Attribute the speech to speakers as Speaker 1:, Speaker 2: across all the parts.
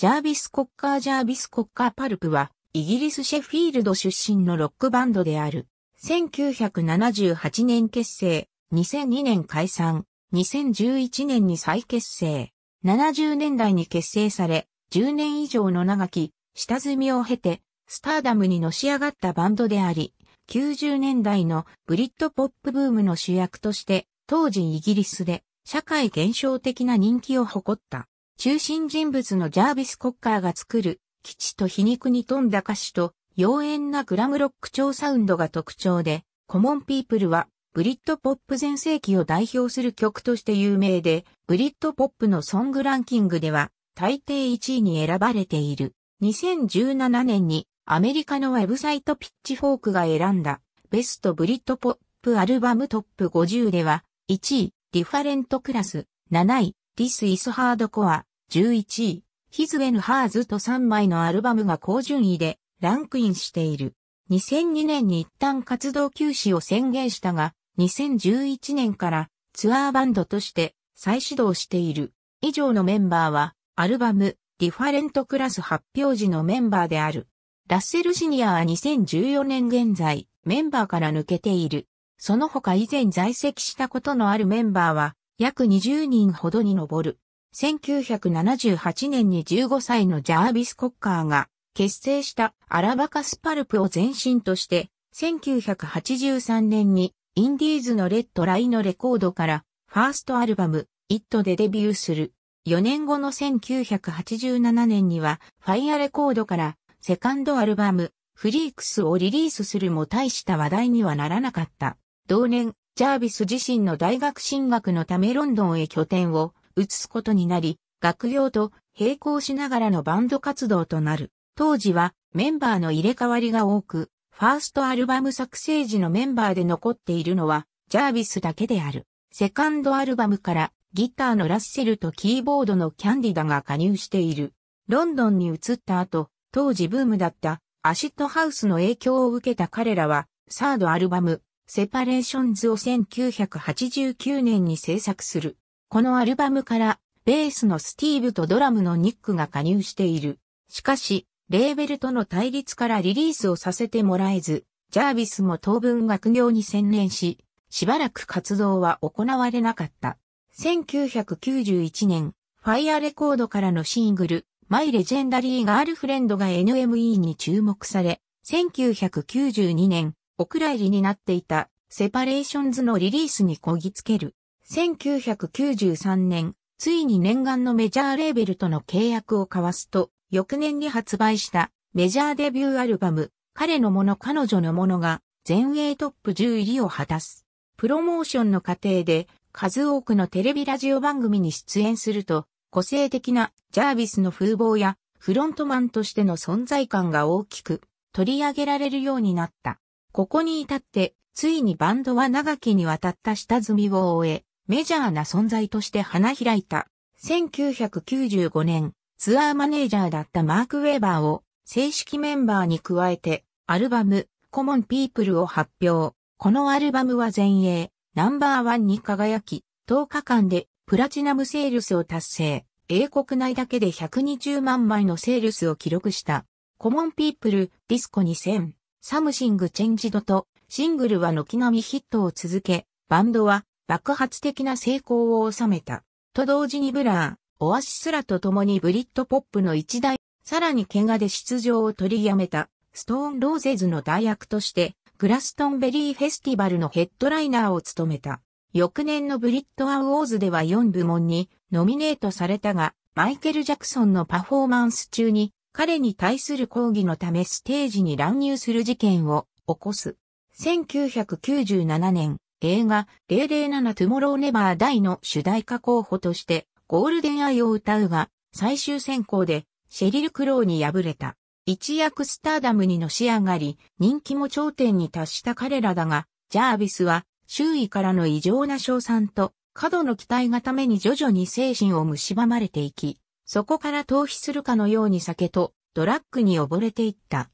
Speaker 1: ジャービス・コッカー・ジャービス・コッカー・パルプは、イギリス・シェフィールド出身のロックバンドである。1978年結成、2002年解散、2011年に再結成。70年代に結成され、10年以上の長き、下積みを経て、スターダムにのし上がったバンドであり、90年代のブリッドポップブームの主役として、当時イギリスで社会現象的な人気を誇った。中心人物のジャービス・コッカーが作る、基地と皮肉に富んだ歌詞と、妖艶なグラムロック調サウンドが特徴で、コモンピープルは、ブリッドポップ全盛期を代表する曲として有名で、ブリッドポップのソングランキングでは、大抵1位に選ばれている。2017年に、アメリカのウェブサイトピッチフォークが選んだ、ベストブリッドポップアルバムトップ50では、1位、ディファレントクラス、7位、ディス・イス・ハードコア、11位、His When h r s と3枚のアルバムが高順位でランクインしている。2002年に一旦活動休止を宣言したが、2011年からツアーバンドとして再始動している。以上のメンバーは、アルバム、ディファレントクラス発表時のメンバーである。ラッセルシニアは2014年現在、メンバーから抜けている。その他以前在籍したことのあるメンバーは、約20人ほどに上る。1978年に15歳のジャービス・コッカーが結成したアラバカスパルプを前身として、1983年にインディーズのレッドライのレコードからファーストアルバム、イットでデビューする。4年後の1987年にはファイアレコードからセカンドアルバム、フリークスをリリースするも大した話題にはならなかった。同年、ジャービス自身の大学進学のためロンドンへ拠点を移すことになり、学業と並行しながらのバンド活動となる。当時はメンバーの入れ替わりが多く、ファーストアルバム作成時のメンバーで残っているのはジャービスだけである。セカンドアルバムからギターのラッセルとキーボードのキャンディダが加入している。ロンドンに移った後、当時ブームだったアシッドハウスの影響を受けた彼らは、サードアルバム、セパレーションズを1989年に制作する。このアルバムからベースのスティーブとドラムのニックが加入している。しかし、レーベルとの対立からリリースをさせてもらえず、ジャービスも当分学業に専念し、しばらく活動は行われなかった。1991年、ファイアレコードからのシングル、マイレジェンダリーガールフレンドが NME に注目され、1992年、お蔵入りになっていたセパレーションズのリリースにこぎつける。1993年、ついに念願のメジャーレーベルとの契約を交わすと、翌年に発売したメジャーデビューアルバム、彼のもの彼女のものが全英トップ10入りを果たす。プロモーションの過程で数多くのテレビラジオ番組に出演すると、個性的なジャービスの風貌やフロントマンとしての存在感が大きく取り上げられるようになった。ここに至って、ついにバンドは長きにわたった下積みを終え、メジャーな存在として花開いた。1995年、ツアーマネージャーだったマーク・ウェーバーを正式メンバーに加えて、アルバム、コモン・ピープルを発表。このアルバムは前衛、ナンバーワンに輝き、10日間でプラチナムセールスを達成。英国内だけで120万枚のセールスを記録した。コモンピープル、ディスコ2000、サムシングチェンジドと、シングルは軒並みヒットを続け、バンドは爆発的な成功を収めた。と同時にブラー、オアシスらと共にブリッドポップの一大、さらに怪我で出場を取りやめた、ストーンローゼズの代役として、グラストンベリーフェスティバルのヘッドライナーを務めた。翌年のブリッドアウォーズでは4部門にノミネートされたが、マイケル・ジャクソンのパフォーマンス中に彼に対する抗議のためステージに乱入する事件を起こす。1997年、映画007トゥモローネバー大の主題歌候補としてゴールデンアイを歌うが最終選考でシェリル・クローに敗れた。一躍スターダムにのし上がり、人気も頂点に達した彼らだが、ジャービスは周囲からの異常な賞賛と過度の期待がために徐々に精神を蝕まれていき、そこから逃避するかのように酒とドラッグに溺れていった。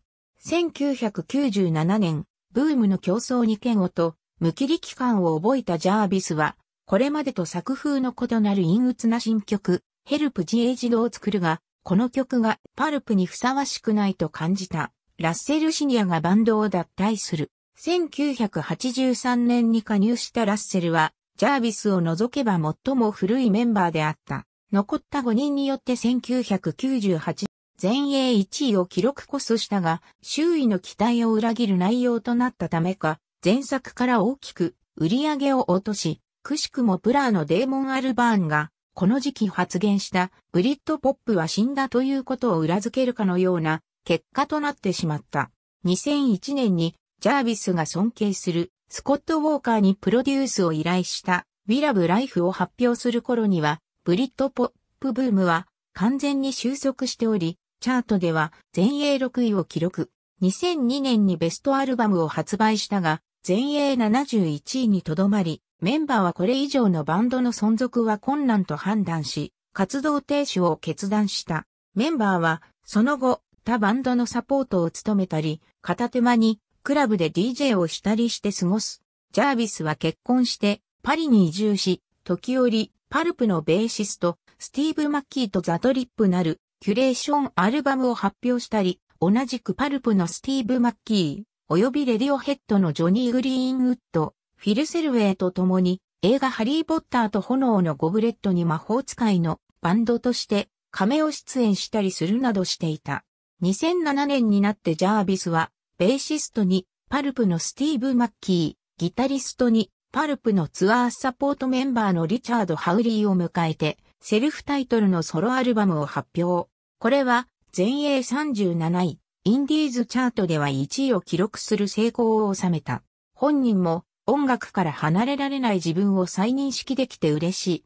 Speaker 1: 1997年、ブームの競争に嫌悪と無気力感を覚えたジャービスは、これまでと作風の異なる陰鬱な新曲、ヘルプジエイジドを作るが、この曲がパルプにふさわしくないと感じた、ラッセルシニアがバンドを脱退する。1983年に加入したラッセルは、ジャービスを除けば最も古いメンバーであった。残った5人によって1998全英1位を記録こそしたが、周囲の期待を裏切る内容となったためか、前作から大きく売り上げを落とし、くしくもプラーのデーモン・アルバーンが、この時期発言したブリッドポップは死んだということを裏付けるかのような結果となってしまった。2001年にジャービスが尊敬するスコット・ウォーカーにプロデュースを依頼したウィラブ・ライフを発表する頃にはブリッドポップブームは完全に収束しており、チャートでは全英6位を記録。2002年にベストアルバムを発売したが、全英71位にとどまり、メンバーはこれ以上のバンドの存続は困難と判断し、活動停止を決断した。メンバーは、その後、他バンドのサポートを務めたり、片手間に、クラブで DJ をしたりして過ごす。ジャービスは結婚して、パリに移住し、時折、パルプのベーシスト、スティーブ・マッキーとザ・トリップなる、キュレーションアルバムを発表したり、同じくパルプのスティーブ・マッキー、及びレディオヘッドのジョニー・グリーンウッド、フィル・セルウェイと共に映画ハリー・ポッターと炎のゴブレットに魔法使いのバンドとして名を出演したりするなどしていた。2007年になってジャービスはベーシストにパルプのスティーブ・マッキー、ギタリストにパルプのツアーサポートメンバーのリチャード・ハウリーを迎えてセルフタイトルのソロアルバムを発表。これは全英37位、インディーズチャートでは1位を記録する成功を収めた。本人も音楽から離れられない自分を再認識できて嬉しい。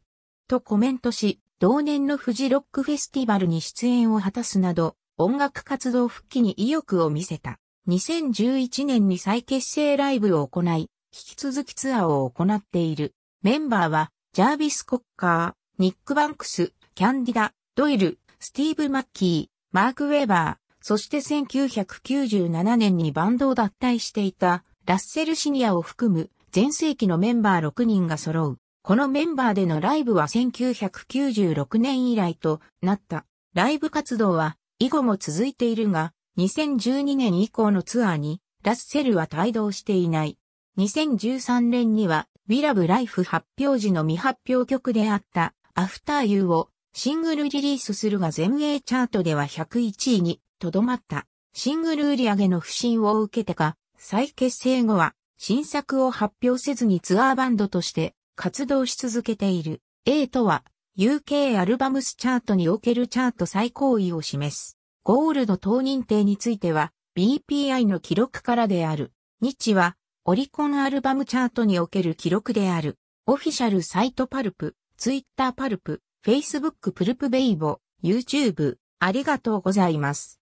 Speaker 1: とコメントし、同年のフジロックフェスティバルに出演を果たすなど、音楽活動復帰に意欲を見せた。2011年に再結成ライブを行い、引き続きツアーを行っている。メンバーは、ジャービス・コッカー、ニック・バンクス、キャンディダ、ドイル、スティーブ・マッキー、マーク・ウェバー、そして1997年にバンドを脱退していたラッセルシニアを含む全盛期のメンバー6人が揃う。このメンバーでのライブは1996年以来となった。ライブ活動は以後も続いているが、2012年以降のツアーにラッセルは帯同していない。2013年には We Love Life 発表時の未発表曲であった After You をシングルリリースするが全英チャートでは101位にとどまった。シングル売り上げの不振を受けてか、再結成後は新作を発表せずにツアーバンドとして活動し続けている。A とは UK アルバムスチャートにおけるチャート最高位を示す。ゴールド等認定については BPI の記録からである。日はオリコンアルバムチャートにおける記録である。オフィシャルサイトパルプ、ツイッターパルプ、Facebook プルプベイボ、YouTube ありがとうございます。